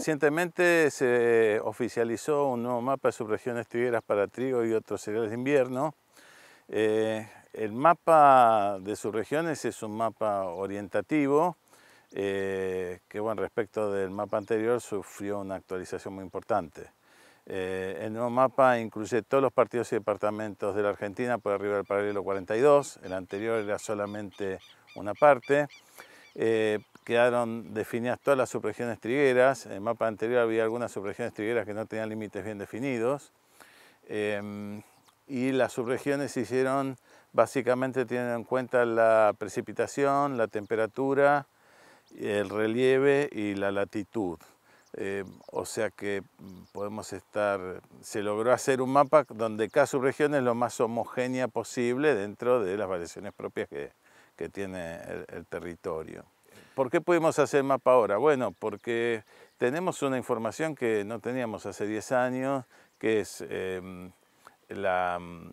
Recientemente se oficializó un nuevo mapa de subregiones trigueras para trigo y otros cereales de invierno. Eh, el mapa de subregiones es un mapa orientativo eh, que bueno, respecto del mapa anterior sufrió una actualización muy importante. Eh, el nuevo mapa incluye todos los partidos y departamentos de la Argentina por arriba del paralelo 42, el anterior era solamente una parte quedaron definidas todas las subregiones trigueras. En el mapa anterior había algunas subregiones trigueras que no tenían límites bien definidos. Em, y las subregiones se hicieron básicamente teniendo en cuenta la precipitación, la temperatura, el relieve y la latitud. Em, o sea que podemos estar, se logró hacer un mapa donde cada subregión es lo más homogénea posible dentro de las variaciones propias que, tiene el territorio. ¿Por qué pudimos hacer mapa ahora? Bueno, porque tenemos una información que no teníamos hace 10 años, que es em, la, em,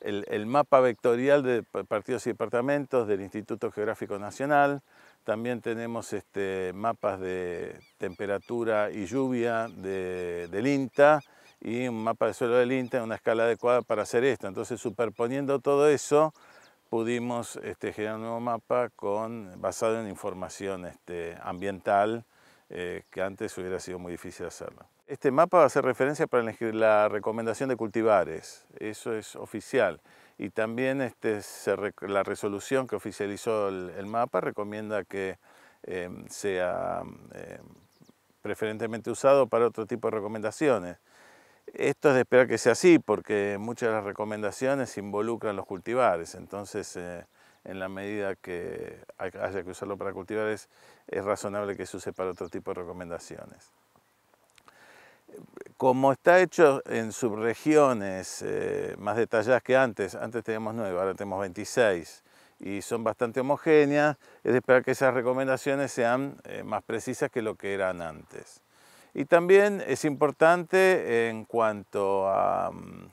el, mapa vectorial de partidos y departamentos del Instituto Geográfico Nacional. También tenemos este, mapas de temperatura y lluvia de, del INTA y un mapa de suelo del INTA en una escala adecuada para hacer esto. Entonces, superponiendo todo eso, pudimos este, generar un nuevo mapa con, basado en información este, ambiental eh, que antes hubiera sido muy difícil hacerlo. Este mapa va a ser referencia para la recomendación de cultivares, eso es oficial. Y también este, la resolución que oficializó el, mapa recomienda que em, sea em, preferentemente usado para otro tipo de recomendaciones. Esto es de esperar que sea así, porque muchas de las recomendaciones involucran los cultivares, entonces eh, en la medida que haya que usarlo para cultivares, es razonable que se use para otro tipo de recomendaciones. Como está hecho en subregiones eh, más detalladas que antes, antes teníamos nueve, ahora tenemos 26, y son bastante homogéneas, es de esperar que esas recomendaciones sean eh, más precisas que lo que eran antes. Y también es importante en cuanto a, mm,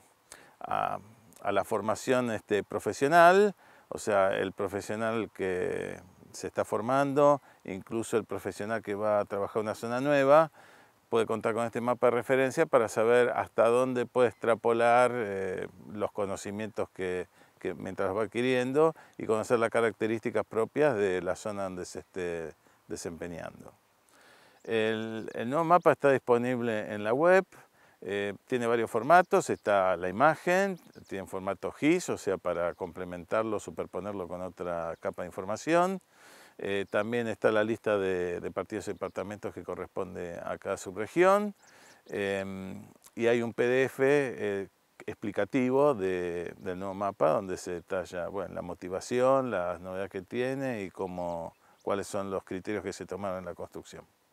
la formación este, profesional, o sea, el profesional que se está formando, incluso el profesional que va a trabajar en una zona nueva, puede contar con este mapa de referencia para saber hasta dónde puede extrapolar eh, los conocimientos que, mientras va adquiriendo y conocer las características propias de la zona donde se esté desempeñando. El, nuevo mapa está disponible en la web, eh, tiene varios formatos, está la imagen, tiene formato GIS, o sea, para complementarlo, superponerlo con otra capa de información. Eh, también está la lista de, partidos y departamentos que corresponde a cada subregión. Em, y hay un PDF eh, explicativo del nuevo mapa donde se detalla la motivación, las novedades que tiene y cuáles son los criterios que se tomaron en la construcción.